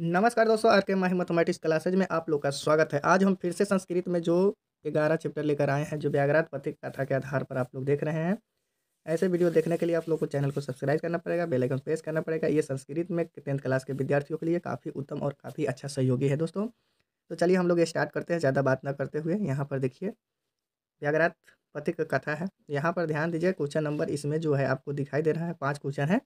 नमस्कार दोस्तों आर के माही मैथमेटिक्स क्लासेज में आप लोग का स्वागत है आज हम फिर से संस्कृत में जो ग्यारह चैप्टर लेकर आए हैं जो व्याघरात पथिक कथा के आधार पर आप लोग देख रहे हैं ऐसे वीडियो देखने के लिए आप लोग को चैनल को सब्सक्राइब करना पड़ेगा बेल आइकन प्रेस करना पड़ेगा ये संस्कृत में टेंथ क्लास के विद्यार्थियों के लिए काफ़ी उत्तम और काफ़ी अच्छा सहयोगी है दोस्तों तो चलिए हम लोग स्टार्ट करते हैं ज़्यादा बात ना करते हुए यहाँ पर देखिए व्याघरात पथिक कथा है यहाँ पर ध्यान दीजिए क्वेश्चन नंबर इसमें जो है आपको दिखाई दे रहा है पाँच क्वेश्चन है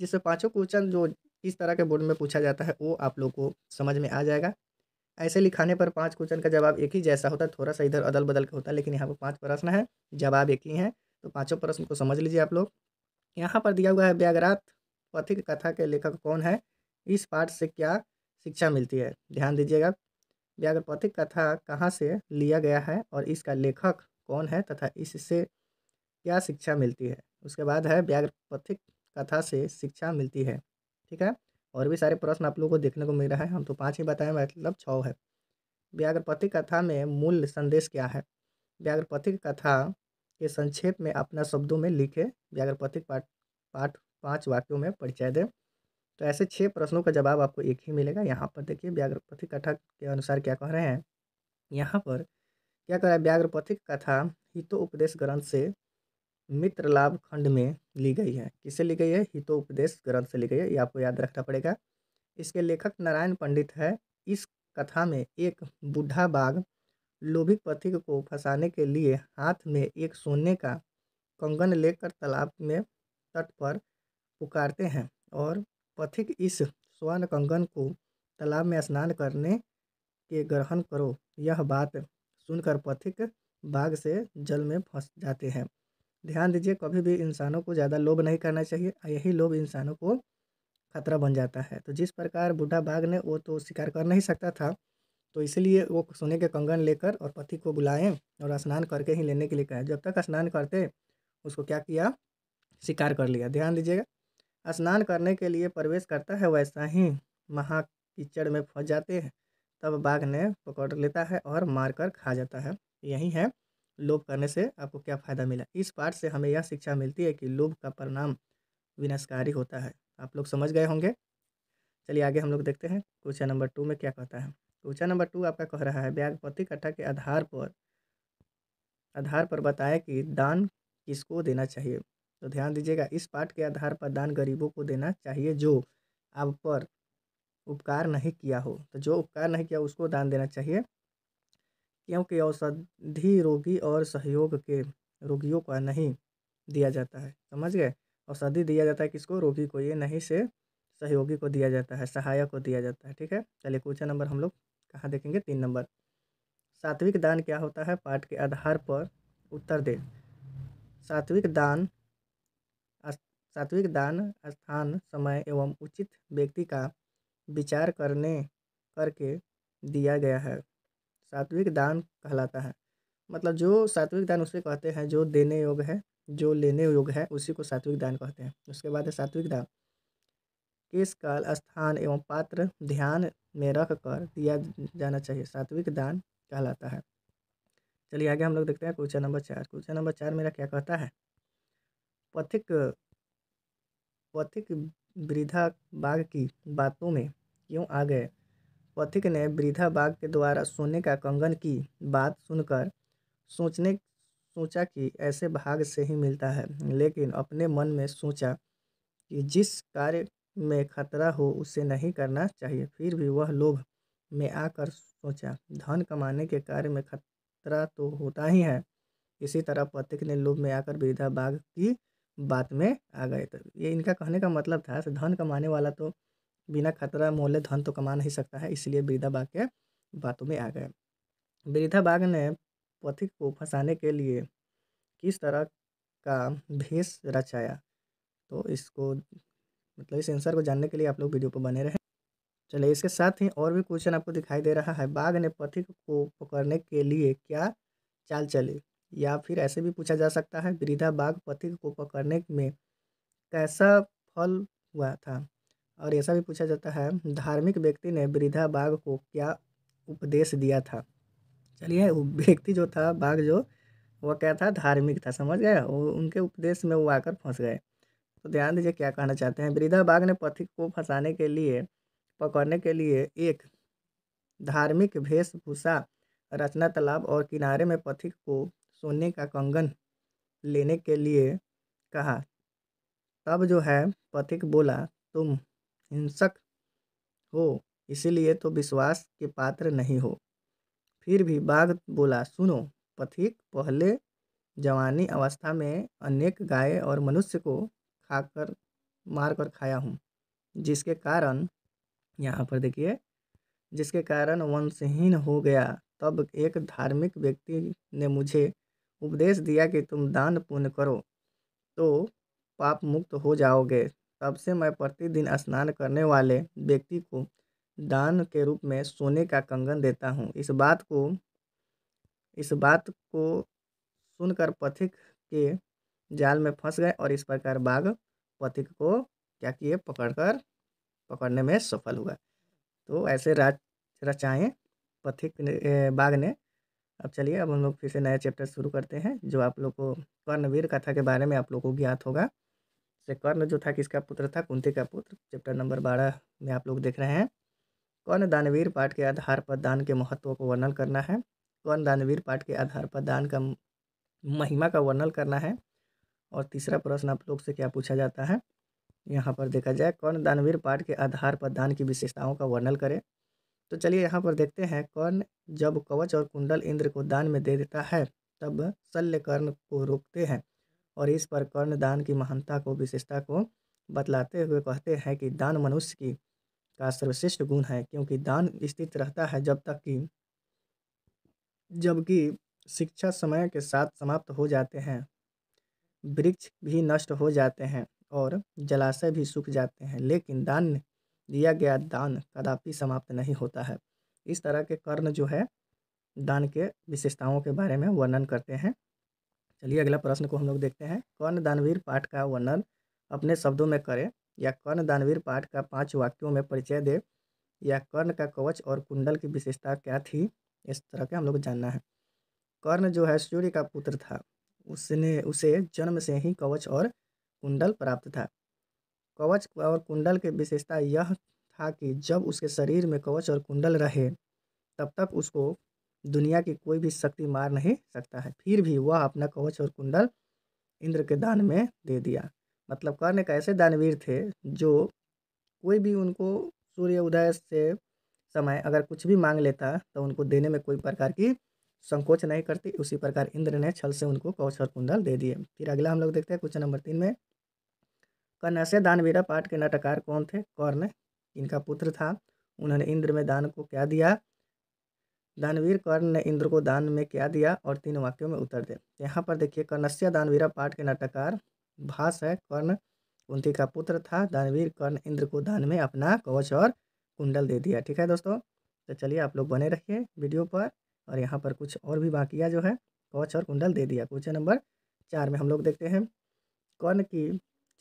जिसमें पाँचों क्वेश्चन जो इस तरह के बोर्ड में पूछा जाता है वो आप लोग को समझ में आ जाएगा ऐसे लिखाने पर पाँच क्वेश्चन का जवाब एक ही जैसा होता है थोड़ा सा इधर अदल बदल का होता है लेकिन यहाँ पर पाँच प्रश्न है जवाब एक ही है तो पाँचों प्रश्न को समझ लीजिए आप लोग यहाँ पर दिया हुआ है व्याग्रात पथिक कथा के लेखक कौन है इस पाठ से क्या शिक्षा मिलती है ध्यान दीजिएगा पथिक कथा कहाँ से लिया गया है और इसका लेखक कौन है तथा इससे क्या शिक्षा मिलती है उसके बाद है व्याग्र पथिक कथा से शिक्षा मिलती है ठीक है और भी सारे प्रश्न आप लोगों को देखने को मिल रहा है हम तो पाँच ही बताएं मतलब छः है व्याघ्रपति कथा में मूल संदेश क्या है व्याग्रपथिक कथा के संक्षेप में अपना शब्दों में लिखे व्याग्रपथिक पाठ पाठ पाँच वाक्यों में परिचय दें तो ऐसे छः प्रश्नों का जवाब आपको एक ही मिलेगा यहाँ पर देखिए व्याग्रपथिक कथा के अनुसार क्या कह रहे हैं यहाँ पर क्या कह रहा है व्याग्रपथिक कथा हितो उपदेश ग्रंथ से मित्र लाभ खंड में ली गई है किसे ली गई है हितोपदेश ग्रंथ से ली गई है ये आपको याद रखना पड़ेगा इसके लेखक नारायण पंडित है इस कथा में एक बूढ़ा बाघ लोभी पथिक को फंसाने के लिए हाथ में एक सोने का कंगन लेकर तालाब में तट पर पुकारते हैं और पथिक इस स्वर्ण कंगन को तालाब में स्नान करने के ग्रहण करो यह बात सुनकर पथिक बाघ से जल में फंस जाते हैं ध्यान दीजिए कभी भी इंसानों को ज़्यादा लोभ नहीं करना चाहिए यही लोभ इंसानों को खतरा बन जाता है तो जिस प्रकार बूढ़ा बाघ ने वो तो शिकार कर नहीं सकता था तो इसलिए वो सोने के कंगन लेकर और पति को बुलाएं और स्नान करके ही लेने के लिए कहा जब तक स्नान करते उसको क्या किया शिकार कर लिया ध्यान दीजिएगा स्नान करने के लिए प्रवेश करता है वैसा ही महा कीचड़ में फंस जाते हैं तब बाघ ने पकड़ लेता है और मार कर खा जाता है यही है लोभ करने से आपको क्या फ़ायदा मिला इस पाठ से हमें यह शिक्षा मिलती है कि लोभ का परिणाम विनाशकारी होता है आप लोग समझ गए होंगे चलिए आगे हम लोग देखते हैं क्वेश्चन नंबर टू में क्या कहता है क्वेश्चन नंबर टू आपका कह रहा है ब्यागपति कट्ठा के आधार पर आधार पर बताएं कि दान किसको देना चाहिए तो ध्यान दीजिएगा इस पाठ के आधार पर दान गरीबों को देना चाहिए जो आप पर उपकार नहीं किया हो तो जो उपकार नहीं किया उसको दान देना चाहिए क्योंकि औषधि रोगी और सहयोग के रोगियों का नहीं दिया जाता है समझ गए औषधि दिया जाता है किसको रोगी को ये नहीं से सहयोगी को दिया जाता है सहायक को दिया जाता है ठीक है चलिए क्वेश्चन नंबर हम लोग कहाँ देखेंगे तीन नंबर सात्विक दान क्या होता है पाठ के आधार पर उत्तर दे सात्विक दान सात्विक दान स्थान समय एवं उचित व्यक्ति का विचार करने करके दिया गया है सात्विक दान कहलाता है मतलब जो सात्विक दान उसे कहते हैं जो देने योग्य है जो लेने योग्य है उसी को सात्विक दान कहते हैं उसके बाद है सात्विक दान किस काल स्थान एवं पात्र ध्यान में रख कर दिया जाना चाहिए सात्विक दान कहलाता है चलिए आगे हम लोग देखते हैं क्वेश्चन नंबर चार क्वेश्चन नंबर चार मेरा क्या कहता है पथिक पथिक वृद्धा बाघ की बातों में क्यों आ गए पथिक ने वृद्धा बाघ के द्वारा सोने का कंगन की बात सुनकर सोचने सोचा कि ऐसे भाग से ही मिलता है लेकिन अपने मन में सोचा कि जिस कार्य में खतरा हो उसे नहीं करना चाहिए फिर भी वह लोभ में आकर सोचा धन कमाने के कार्य में खतरा तो होता ही है इसी तरह पथिक ने लोभ में आकर वृद्धा बाघ की बात में आ गए तो ये इनका कहने का मतलब था धन कमाने वाला तो बिना खतरा मोहल्ले धन तो कमा नहीं सकता है इसलिए वृद्धा बाग के बातों में आ गए वृद्धा बाघ ने पथिक को फंसाने के लिए किस तरह का भेष रचाया तो इसको मतलब इस आंसर को जानने के लिए आप लोग वीडियो पर बने रहें चलिए इसके साथ ही और भी क्वेश्चन आपको दिखाई दे रहा है बाघ ने पथिक को पकड़ने के लिए क्या चाल चली या फिर ऐसे भी पूछा जा सकता है वृद्धा बाघ पथिक को पकड़ने में कैसा फल हुआ था और ऐसा भी पूछा जाता है धार्मिक व्यक्ति ने वृद्धा बाघ को क्या उपदेश दिया था चलिए व्यक्ति जो था बाघ जो वह क्या था धार्मिक था समझ गए वो उनके उपदेश में वो आकर फंस गए तो ध्यान दीजिए क्या कहना चाहते हैं वृद्धा बाघ ने पथिक को फंसाने के लिए पकड़ने के लिए एक धार्मिक वेशभूषा रचना तालाब और किनारे में पथिक को सोने का कंगन लेने के लिए कहा तब जो है पथिक बोला तुम हिंसक हो इसलिए तो विश्वास के पात्र नहीं हो फिर भी बाघ बोला सुनो पथिक पहले जवानी अवस्था में अनेक गाय और मनुष्य को खाकर मार कर खाया हूँ जिसके कारण यहाँ पर देखिए जिसके कारण वंशहीन हो गया तब एक धार्मिक व्यक्ति ने मुझे उपदेश दिया कि तुम दान पुण्य करो तो पाप मुक्त हो जाओगे तब से मैं प्रतिदिन स्नान करने वाले व्यक्ति को दान के रूप में सोने का कंगन देता हूँ इस बात को इस बात को सुनकर पथिक के जाल में फंस गए और इस प्रकार बाघ पथिक को क्या किए पकड़कर पकड़ने में सफल हुआ तो ऐसे राज रचाएँ पथिक ने बाघ ने अब चलिए अब हम लोग फिर से नया चैप्टर शुरू करते हैं जो आप लोग को कर्णवीर कथा के बारे में आप लोग को ज्ञात होगा से कर्ण जो था किसका पुत्र था कुंती का पुत्र चैप्टर नंबर बारह में आप लोग देख रहे हैं कौन दानवीर पाठ के आधार पर दान के महत्व को वर्णन करना है कौन दानवीर पाठ के आधार पर दान का महिमा का वर्णन करना है और तीसरा प्रश्न आप लोग से क्या पूछा जाता है यहाँ पर देखा जाए कौन दानवीर पाठ के आधार पर दान की विशेषताओं का वर्णन करें तो चलिए यहाँ पर देखते हैं कौन जब कवच और कुंडल इंद्र को दान में दे देता है तब शल्य कर्ण को रोकते हैं और इस पर कर्ण दान की महानता को विशेषता को बतलाते हुए कहते हैं कि दान मनुष्य की का सर्वश्रेष्ठ गुण है क्योंकि दान स्थित रहता है जब तक कि जबकि शिक्षा समय के साथ समाप्त हो जाते हैं वृक्ष भी नष्ट हो जाते हैं और जलाशय भी सूख जाते हैं लेकिन दान दिया गया दान कदापि समाप्त नहीं होता है इस तरह के कर्ण जो है दान के विशेषताओं के बारे में वर्णन करते हैं चलिए अगला प्रश्न को हम लोग देखते हैं कर्ण दानवीर पाठ का वर्णन अपने शब्दों में करें या कर्ण दानवीर पाठ का पांच वाक्यों में परिचय दे या कर्ण का कवच और कुंडल की विशेषता क्या थी इस तरह के हम लोग जानना है कर्ण जो है सूर्य का पुत्र था उसने उसे जन्म से ही कवच और कुंडल प्राप्त था कवच और कुंडल की विशेषता यह था कि जब उसके शरीर में कवच और कुंडल रहे तब तक उसको दुनिया की कोई भी शक्ति मार नहीं सकता है फिर भी वह अपना कवच और कुंडल इंद्र के दान में दे दिया मतलब कर्ण एक ऐसे दानवीर थे जो कोई भी उनको सूर्य उदय से समय अगर कुछ भी मांग लेता तो उनको देने में कोई प्रकार की संकोच नहीं करती उसी प्रकार इंद्र ने छल से उनको कवच और कुंडल दे दिए फिर अगला हम लोग देखते हैं क्वेश्चन नंबर तीन में कर्ण ऐसे दानवीरा पाठ के नाटककार कौन थे कर्ण इनका पुत्र था उन्होंने इंद्र में दान को क्या दिया दानवीर कर्ण ने इंद्र को दान में क्या दिया और तीन वाक्यों में उत्तर दे यहाँ पर देखिए कर्णस्या दानवीरा पाठ के नाटककार भाष है कर्ण कुंती का पुत्र था दानवीर कर्ण इंद्र को दान में अपना कवच और कुंडल दे दिया ठीक है दोस्तों तो चलिए आप लोग बने रहिए वीडियो पर और यहाँ पर कुछ और भी बाकिया जो है कवच और कुंडल दे दिया क्वेश्चन नंबर चार में हम लोग देखते हैं कर्ण की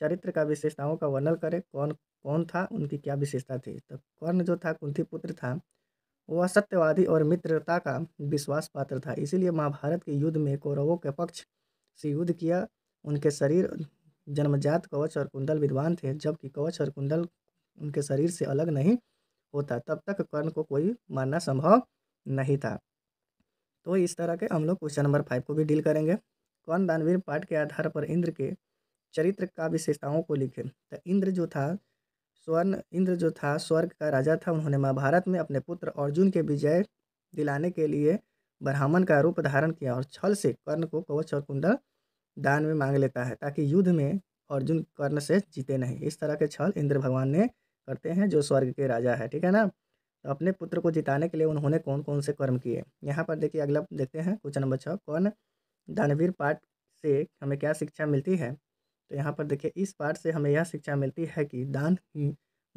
चरित्र का विशेषताओं का वर्णन करें कौन कौन था उनकी क्या विशेषता थी तो कर्ण जो था कुंती पुत्र था वह सत्यवादी और मित्रता का विश्वास पात्र था इसीलिए महाभारत के युद्ध में कौरवों के पक्ष से युद्ध किया उनके शरीर जन्मजात कवच और कुंडल विद्वान थे जबकि कवच और कुंडल उनके शरीर से अलग नहीं होता तब तक कर्ण को कोई मानना संभव नहीं था तो इस तरह के हम लोग क्वेश्चन नंबर फाइव को भी डील करेंगे कौन दानवीर पाठ के आधार पर इंद्र के चरित्र का विशेषताओं को लिखें तो इंद्र जो था स्वर्ण इंद्र जो था स्वर्ग का राजा था उन्होंने महाभारत में अपने पुत्र अर्जुन के विजय दिलाने के लिए ब्राह्मण का रूप धारण किया और छल से कर्ण को कवच और कुंडल दान में मांग लेता है ताकि युद्ध में अर्जुन कर्ण से जीते नहीं इस तरह के छल इंद्र भगवान ने करते हैं जो स्वर्ग के राजा है ठीक है ना तो अपने पुत्र को जिताने के लिए उन्होंने कौन कौन से कर्म किए यहाँ पर देखिए अगला देखते हैं क्वेश्चन नंबर छः कौन दानवीर पाठ से हमें क्या शिक्षा मिलती है तो यहाँ पर देखिए इस पाठ से हमें यह शिक्षा मिलती है कि दान ही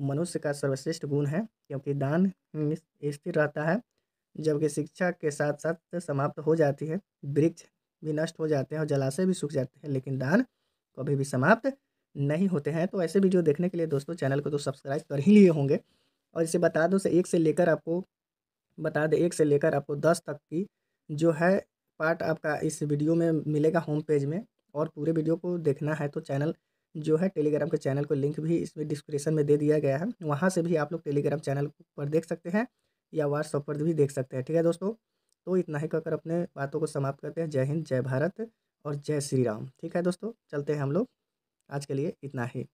मनुष्य का सर्वश्रेष्ठ गुण है क्योंकि दान स्थिर रहता है जबकि शिक्षा के साथ साथ समाप्त हो जाती है वृक्ष भी नष्ट हो जाते हैं और जलाशय भी सूख जाते हैं लेकिन दान कभी भी समाप्त नहीं होते हैं तो ऐसे वीडियो देखने के लिए दोस्तों चैनल को तो सब्सक्राइब कर ही लिए होंगे और इसे बता दो से एक से लेकर आपको बता दें एक से लेकर आपको दस तक की जो है पार्ट आपका इस वीडियो में मिलेगा होम पेज में और पूरे वीडियो को देखना है तो चैनल जो है टेलीग्राम के चैनल को लिंक भी इसमें डिस्क्रिप्शन में दे दिया गया है वहाँ से भी आप लोग टेलीग्राम चैनल पर देख सकते हैं या व्हाट्सअप पर भी देख सकते हैं ठीक है दोस्तों तो इतना ही कहकर अपने बातों को समाप्त करते हैं जय हिंद जय भारत और जय श्री राम ठीक है दोस्तों चलते हैं हम लोग आज के लिए इतना ही